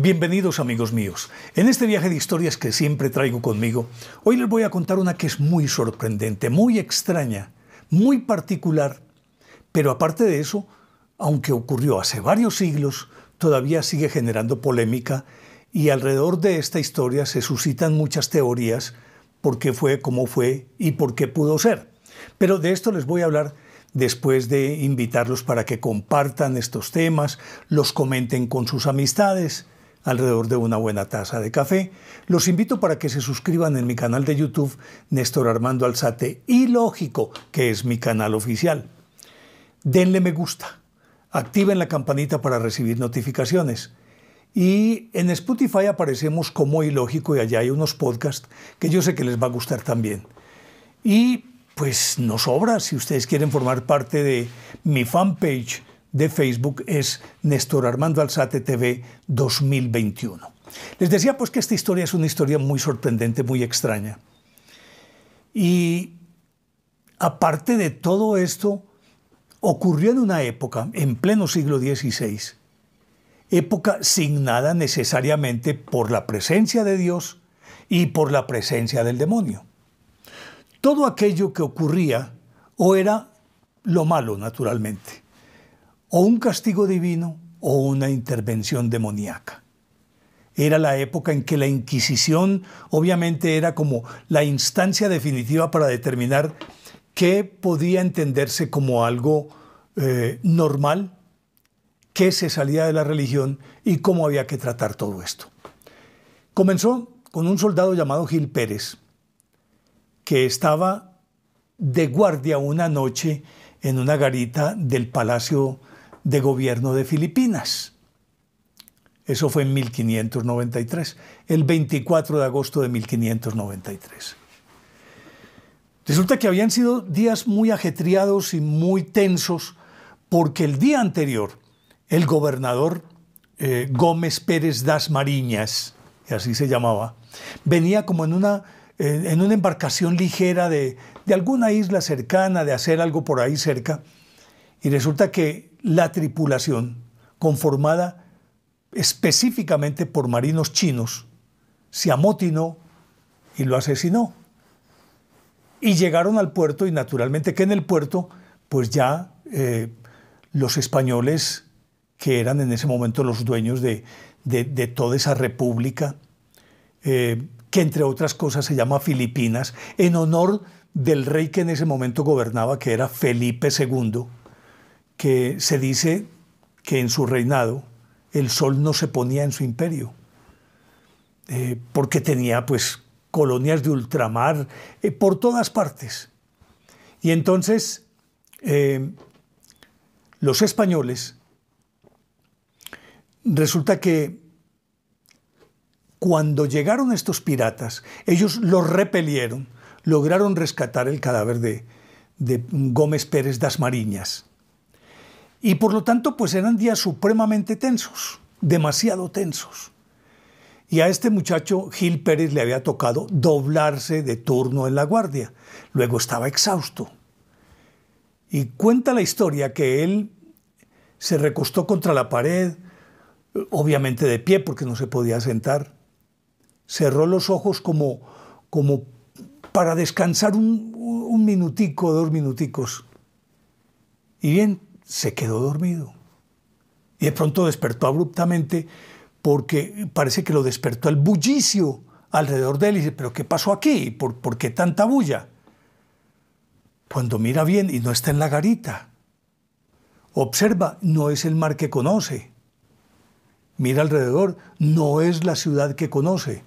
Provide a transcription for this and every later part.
Bienvenidos amigos míos. En este viaje de historias que siempre traigo conmigo, hoy les voy a contar una que es muy sorprendente, muy extraña, muy particular, pero aparte de eso, aunque ocurrió hace varios siglos, todavía sigue generando polémica y alrededor de esta historia se suscitan muchas teorías por qué fue, cómo fue y por qué pudo ser. Pero de esto les voy a hablar después de invitarlos para que compartan estos temas, los comenten con sus amistades, alrededor de una buena taza de café. Los invito para que se suscriban en mi canal de YouTube Néstor Armando Alzate y Lógico, que es mi canal oficial. Denle me gusta, activen la campanita para recibir notificaciones. Y en Spotify aparecemos como Ilógico y allá hay unos podcasts que yo sé que les va a gustar también. Y pues nos sobra si ustedes quieren formar parte de mi fanpage de Facebook es Néstor Armando Alzate TV 2021. Les decía pues que esta historia es una historia muy sorprendente, muy extraña. Y aparte de todo esto, ocurrió en una época, en pleno siglo XVI, época signada necesariamente por la presencia de Dios y por la presencia del demonio. Todo aquello que ocurría o era lo malo, naturalmente, o un castigo divino o una intervención demoníaca. Era la época en que la Inquisición obviamente era como la instancia definitiva para determinar qué podía entenderse como algo eh, normal, qué se salía de la religión y cómo había que tratar todo esto. Comenzó con un soldado llamado Gil Pérez, que estaba de guardia una noche en una garita del Palacio de gobierno de Filipinas. Eso fue en 1593, el 24 de agosto de 1593. Resulta que habían sido días muy ajetreados y muy tensos porque el día anterior el gobernador eh, Gómez Pérez das Mariñas, y así se llamaba, venía como en una, en una embarcación ligera de, de alguna isla cercana, de hacer algo por ahí cerca, y resulta que la tripulación, conformada específicamente por marinos chinos, se amotinó y lo asesinó. Y llegaron al puerto y naturalmente que en el puerto, pues ya eh, los españoles, que eran en ese momento los dueños de, toda esa república, eh, que entre otras cosas se llama Filipinas, en honor del rey que en ese momento gobernaba, que era Felipe II, que se dice que en su reinado el sol no se ponía en su imperio, eh, porque tenía pues colonias de ultramar eh, por todas partes. Y entonces eh, los españoles, resulta que cuando llegaron estos piratas, ellos los repelieron, lograron rescatar el cadáver de, de Gómez Pérez das Mariñas y por lo tanto, pues eran días supremamente tensos, demasiado tensos. Y a este muchacho Gil Pérez le había tocado doblarse de turno en la guardia. Luego estaba exhausto. Y cuenta la historia que él se recostó contra la pared, obviamente de pie porque no se podía sentar. Cerró los ojos como, como para descansar un, un minutico, dos minuticos. Y bien, se quedó dormido. Y de pronto despertó abruptamente porque parece que lo despertó el bullicio alrededor de él y dice, pero ¿qué pasó aquí? ¿Por, ¿Por qué tanta bulla? Cuando mira bien y no está en la garita, observa, no es el mar que conoce. Mira alrededor, no es la ciudad que conoce.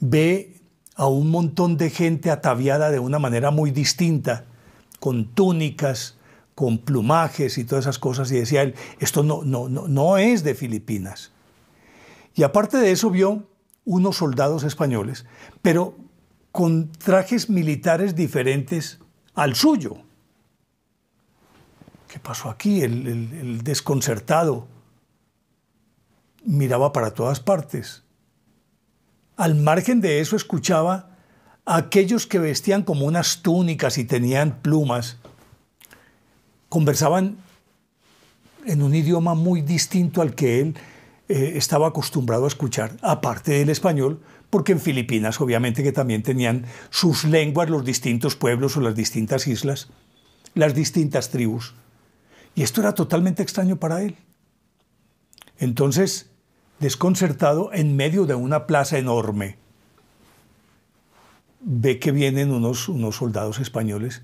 Ve a un montón de gente ataviada de una manera muy distinta, con túnicas, con plumajes y todas esas cosas, y decía él, esto no, no, no, no es de Filipinas. Y aparte de eso vio unos soldados españoles, pero con trajes militares diferentes al suyo. ¿Qué pasó aquí? El, el, desconcertado miraba para todas partes. Al margen de eso escuchaba a aquellos que vestían como unas túnicas y tenían plumas conversaban en un idioma muy distinto al que él eh, estaba acostumbrado a escuchar, aparte del español, porque en Filipinas obviamente que también tenían sus lenguas los distintos pueblos o las distintas islas, las distintas tribus. Y esto era totalmente extraño para él. Entonces, desconcertado, en medio de una plaza enorme, ve que vienen unos, unos soldados españoles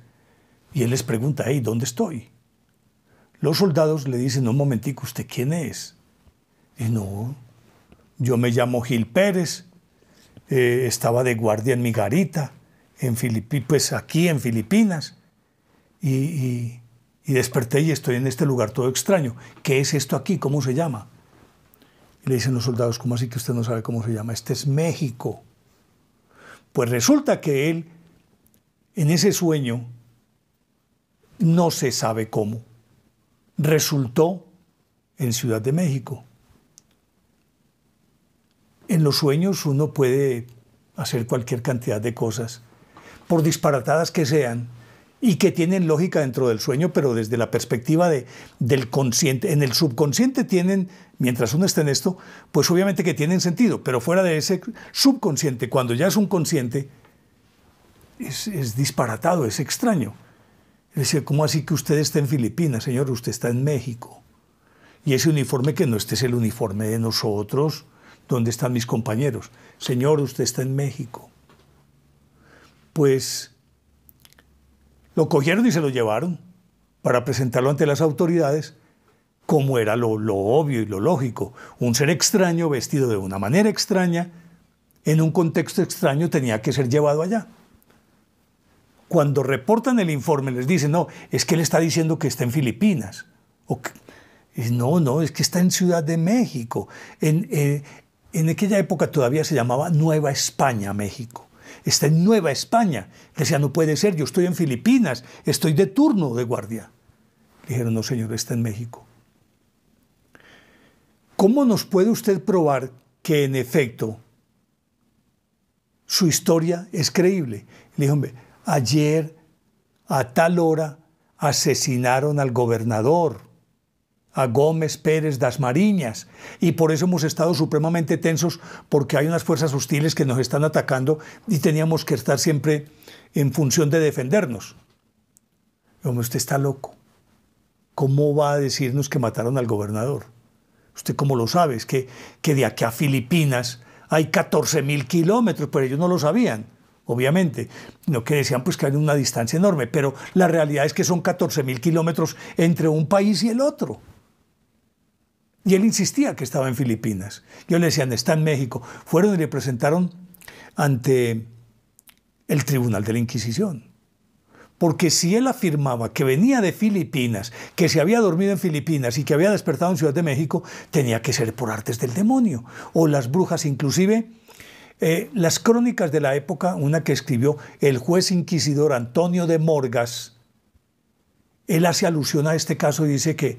y él les pregunta, hey, ¿dónde estoy? Los soldados le dicen, un momentico, ¿usted quién es? Y no, yo me llamo Gil Pérez, eh, estaba de guardia en mi garita, en pues aquí en Filipinas, y, desperté y estoy en este lugar todo extraño. ¿Qué es esto aquí? ¿Cómo se llama? le dicen los soldados, ¿cómo así que usted no sabe cómo se llama? Este es México. Pues resulta que él, en ese sueño, no se sabe cómo, resultó en Ciudad de México. En los sueños uno puede hacer cualquier cantidad de cosas, por disparatadas que sean, y que tienen lógica dentro del sueño, pero desde la perspectiva de, del consciente. En el subconsciente tienen, mientras uno está en esto, pues obviamente que tienen sentido, pero fuera de ese subconsciente, cuando ya es un consciente, es, es disparatado, es extraño. Decía, ¿cómo así que usted está en Filipinas, señor? Usted está en México. Y ese uniforme que no este es el uniforme de nosotros, ¿dónde están mis compañeros? Señor, usted está en México. Pues lo cogieron y se lo llevaron para presentarlo ante las autoridades como era lo, obvio y lo lógico. Un ser extraño, vestido de una manera extraña, en un contexto extraño, tenía que ser llevado allá cuando reportan el informe les dicen, no, es que él está diciendo que está en Filipinas. O no, no, es que está en Ciudad de México. Eh, en, aquella época todavía se llamaba Nueva España, México. Está en Nueva España. Decía, no puede ser, yo estoy en Filipinas, estoy de turno de guardia. Dijeron, no, señor, está en México. ¿Cómo nos puede usted probar que en efecto su historia es creíble? Le ayer a tal hora asesinaron al gobernador, a Gómez Pérez das Mariñas, y por eso hemos estado supremamente tensos porque hay unas fuerzas hostiles que nos están atacando y teníamos que estar siempre en función de defendernos. Hombre, usted está loco. ¿Cómo va a decirnos que mataron al gobernador? Usted cómo lo sabe, es que, que de aquí a Filipinas hay 14 mil kilómetros, pero ellos no lo sabían obviamente, lo que decían pues que hay una distancia enorme, pero la realidad es que son 14.000 kilómetros entre un país y el otro. Y él insistía que estaba en Filipinas. Yo le decían, está en México. Fueron y le presentaron ante el Tribunal de la Inquisición. Porque si él afirmaba que venía de Filipinas, que se había dormido en Filipinas y que había despertado en Ciudad de México, tenía que ser por artes del demonio. O las brujas inclusive eh, las crónicas de la época, una que escribió el juez inquisidor Antonio de Morgas, él hace alusión a este caso y dice que,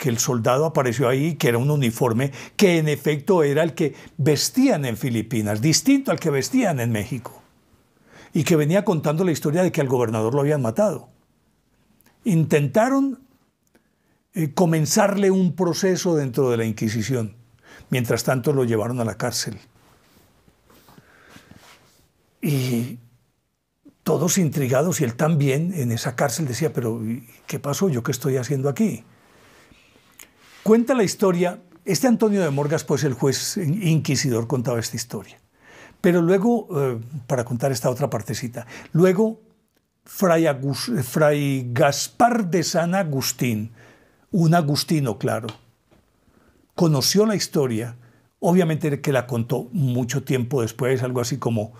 el soldado apareció ahí, que era un uniforme que en efecto era el que vestían en Filipinas, distinto al que vestían en México, y que venía contando la historia de que al gobernador lo habían matado. Intentaron eh, comenzarle un proceso dentro de la Inquisición. Mientras tanto lo llevaron a la cárcel. Y todos intrigados y él también en esa cárcel decía, pero ¿qué pasó? ¿Yo qué estoy haciendo aquí? Cuenta la historia, este Antonio de Morgas, pues el juez inquisidor contaba esta historia. Pero luego, eh, para contar esta otra partecita, luego Fray, Fray Gaspar de San Agustín, un agustino, claro, conoció la historia, obviamente que la contó mucho tiempo después, algo así como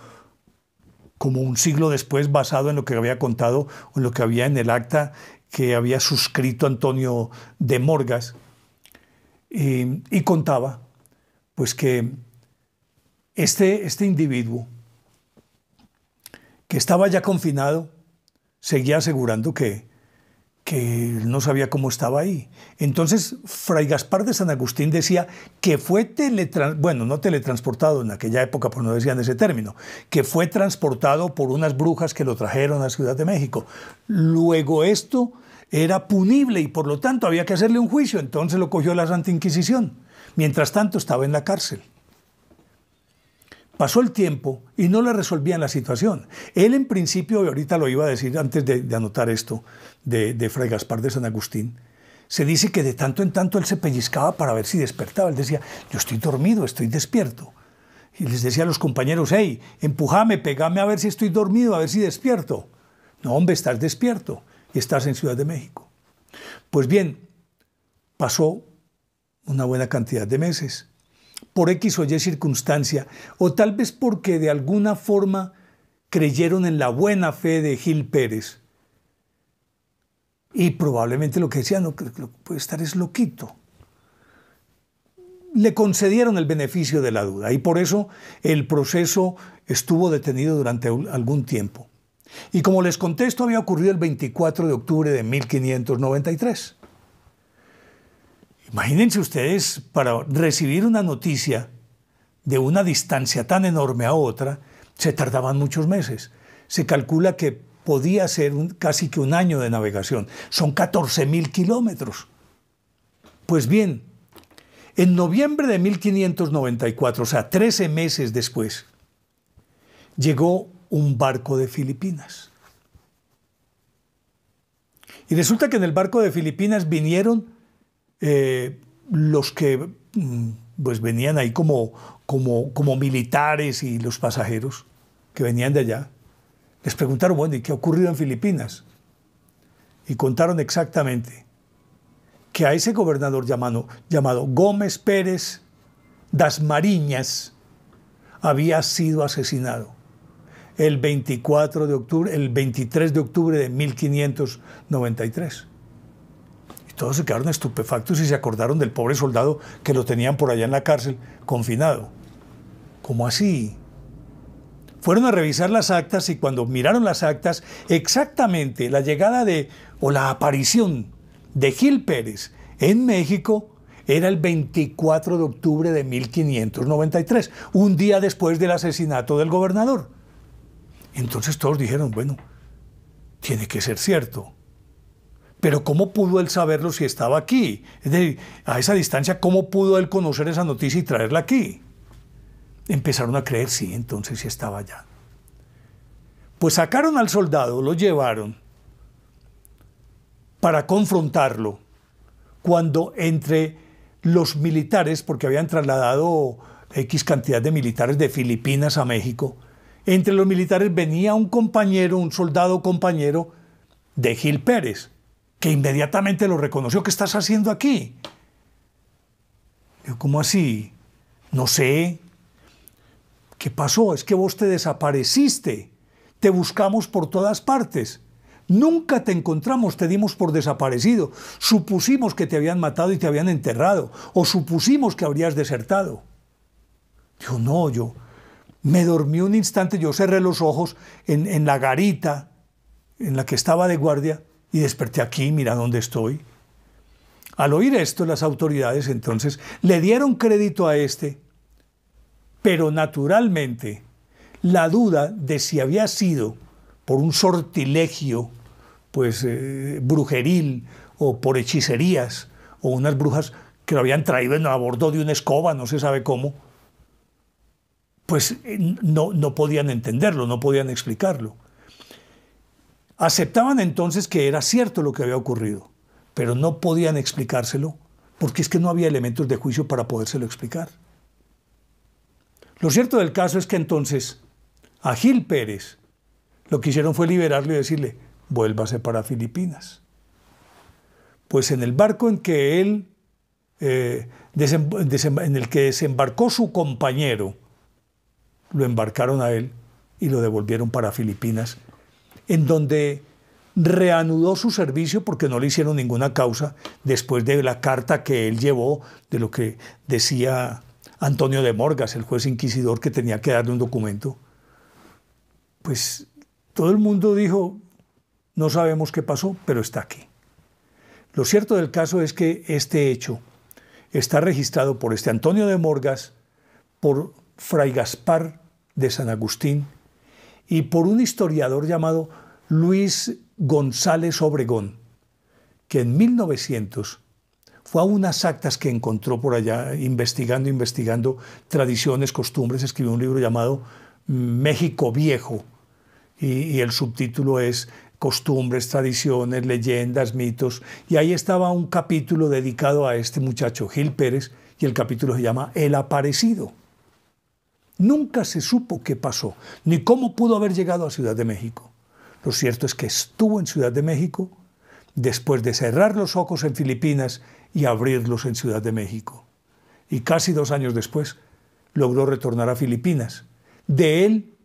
como un siglo después basado en lo que había contado o en lo que había en el acta que había suscrito Antonio de Morgas, y, eh, y contaba pues que este, este individuo que estaba ya confinado seguía asegurando que que no sabía cómo estaba ahí. Entonces, Fray Gaspar de San Agustín decía que fue teletransportado, bueno, no teletransportado en aquella época, por no decían ese término, que fue transportado por unas brujas que lo trajeron a Ciudad de México. Luego esto era punible y por lo tanto había que hacerle un juicio, entonces lo cogió la Santa Inquisición. Mientras tanto estaba en la cárcel. Pasó el tiempo y no le resolvían la situación. Él en principio, y ahorita lo iba a decir antes de, anotar esto, de, de Fray Gaspar de San Agustín, se dice que de tanto en tanto él se pellizcaba para ver si despertaba. Él decía, yo estoy dormido, estoy despierto. Y les decía a los compañeros, hey, empujame, pegame a ver si estoy dormido, a ver si despierto. No, hombre, estás despierto y estás en Ciudad de México. Pues bien, pasó una buena cantidad de meses por X o Y circunstancia, o tal vez porque de alguna forma creyeron en la buena fe de Gil Pérez. Y probablemente lo que decían, no, lo que puede estar es loquito. Le concedieron el beneficio de la duda y por eso el proceso estuvo detenido durante algún tiempo. Y como les contesto, había ocurrido el 24 de octubre de 1593. Imagínense ustedes para recibir una noticia de una distancia tan enorme a otra, se tardaban muchos meses. Se calcula que podía ser casi que un año de navegación. Son 14.000 kilómetros. Pues bien, en noviembre de 1594, o sea, 13 meses después, llegó un barco de Filipinas. Y resulta que en el barco de Filipinas vinieron eh, los que mm, pues venían ahí como, como, como militares y los pasajeros que venían de allá, les preguntaron, bueno, ¿y qué ha ocurrido en Filipinas? Y contaron exactamente que a ese gobernador llamado, llamado Gómez Pérez das Mariñas había sido asesinado el 24 de octubre, el 23 de octubre de 1593. Todos se quedaron estupefactos y se acordaron del pobre soldado que lo tenían por allá en la cárcel, confinado. ¿Cómo así? Fueron a revisar las actas y cuando miraron las actas, exactamente la llegada de, o la aparición de Gil Pérez en México era el 24 de octubre de 1593, un día después del asesinato del gobernador. Entonces todos dijeron, bueno, tiene que ser cierto. Pero ¿cómo pudo él saberlo si estaba aquí? a esa distancia, ¿cómo pudo él conocer esa noticia y traerla aquí? Empezaron a creer, sí, entonces sí estaba allá. Pues sacaron al soldado, lo llevaron para confrontarlo, cuando entre los militares, porque habían trasladado X cantidad de militares de Filipinas a México, entre los militares venía un compañero, un soldado compañero de Gil Pérez, que inmediatamente lo reconoció. ¿Qué estás haciendo aquí? Yo, ¿cómo así? No sé. ¿Qué pasó? Es que vos te desapareciste. Te buscamos por todas partes. Nunca te encontramos, te dimos por desaparecido. Supusimos que te habían matado y te habían enterrado. O supusimos que habrías desertado. Yo no, yo me dormí un instante, yo cerré los ojos en, en la garita en la que estaba de guardia y desperté aquí, mira dónde estoy. Al oír esto, las autoridades entonces le dieron crédito a este, pero naturalmente la duda de si había sido por un sortilegio, pues eh, brujeril o por hechicerías o unas brujas que lo habían traído a bordo de una escoba, no se sabe cómo, pues eh, no, no podían entenderlo, no podían explicarlo. Aceptaban entonces que era cierto lo que había ocurrido, pero no podían explicárselo porque es que no había elementos de juicio para podérselo explicar. Lo cierto del caso es que entonces a Gil Pérez lo que hicieron fue liberarlo y decirle, vuélvase para Filipinas. Pues en el barco en que él, eh, en el que desembarcó su compañero, lo embarcaron a él y lo devolvieron para Filipinas en donde reanudó su servicio porque no le hicieron ninguna causa después de la carta que él llevó de lo que decía Antonio de Morgas, el juez inquisidor que tenía que darle un documento. Pues todo el mundo dijo, no sabemos qué pasó, pero está aquí. Lo cierto del caso es que este hecho está registrado por este Antonio de Morgas, por Fray Gaspar de San Agustín y por un historiador llamado Luis González Obregón, que en 1900 fue a unas actas que encontró por allá, investigando, investigando tradiciones, costumbres, escribió un libro llamado México Viejo, y, el subtítulo es costumbres, tradiciones, leyendas, mitos, y ahí estaba un capítulo dedicado a este muchacho Gil Pérez, y el capítulo se llama El Aparecido. Nunca se supo qué pasó, ni cómo pudo haber llegado a Ciudad de México. Lo cierto es que estuvo en Ciudad de México después de cerrar los ojos en Filipinas y abrirlos en Ciudad de México. Y casi dos años después logró retornar a Filipinas. De él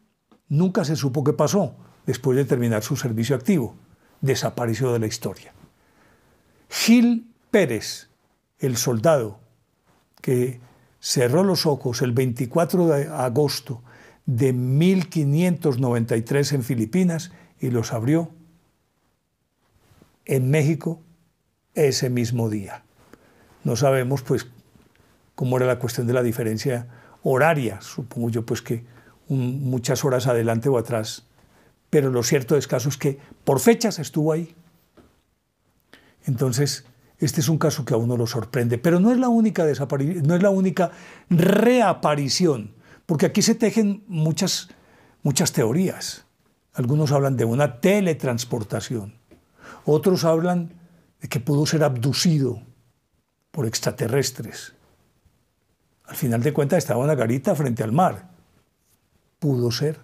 nunca se supo qué pasó después de terminar su servicio activo. Desapareció de la historia. Gil Pérez, el soldado que cerró los ojos el 24 de agosto de 1593 en Filipinas y los abrió en México ese mismo día. No sabemos pues cómo era la cuestión de la diferencia horaria, supongo yo pues que muchas horas adelante o atrás, pero lo cierto es caso es que por fechas estuvo ahí. Entonces, este es un caso que a uno lo sorprende, pero no es la única no es la única reaparición, porque aquí se tejen muchas muchas teorías. Algunos hablan de una teletransportación. Otros hablan de que pudo ser abducido por extraterrestres. Al final de cuentas estaba una garita frente al mar. Pudo ser.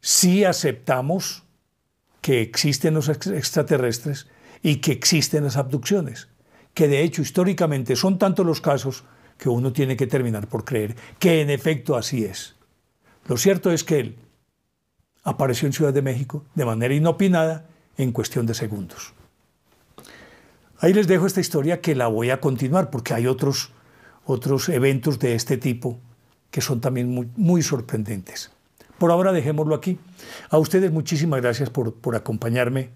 Si aceptamos que existen los extraterrestres y que existen las abducciones, que de hecho históricamente son tantos los casos que uno tiene que terminar por creer que en efecto así es. Lo cierto es que él apareció en Ciudad de México de manera inopinada en cuestión de segundos. Ahí les dejo esta historia que la voy a continuar porque hay otros, otros eventos de este tipo que son también muy, sorprendentes. Por ahora dejémoslo aquí. A ustedes muchísimas gracias por, por acompañarme.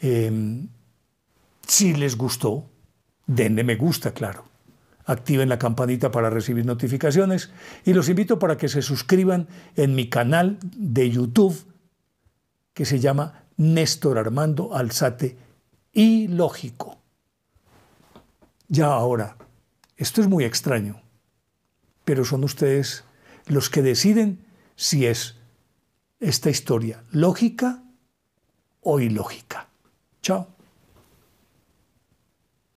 Em, si les gustó, denle me gusta, claro activen la campanita para recibir notificaciones y los invito para que se suscriban en mi canal de YouTube que se llama Néstor Armando Alzate y Lógico. Ya ahora, esto es muy extraño, pero son ustedes los que deciden si es esta historia lógica o ilógica. Chao.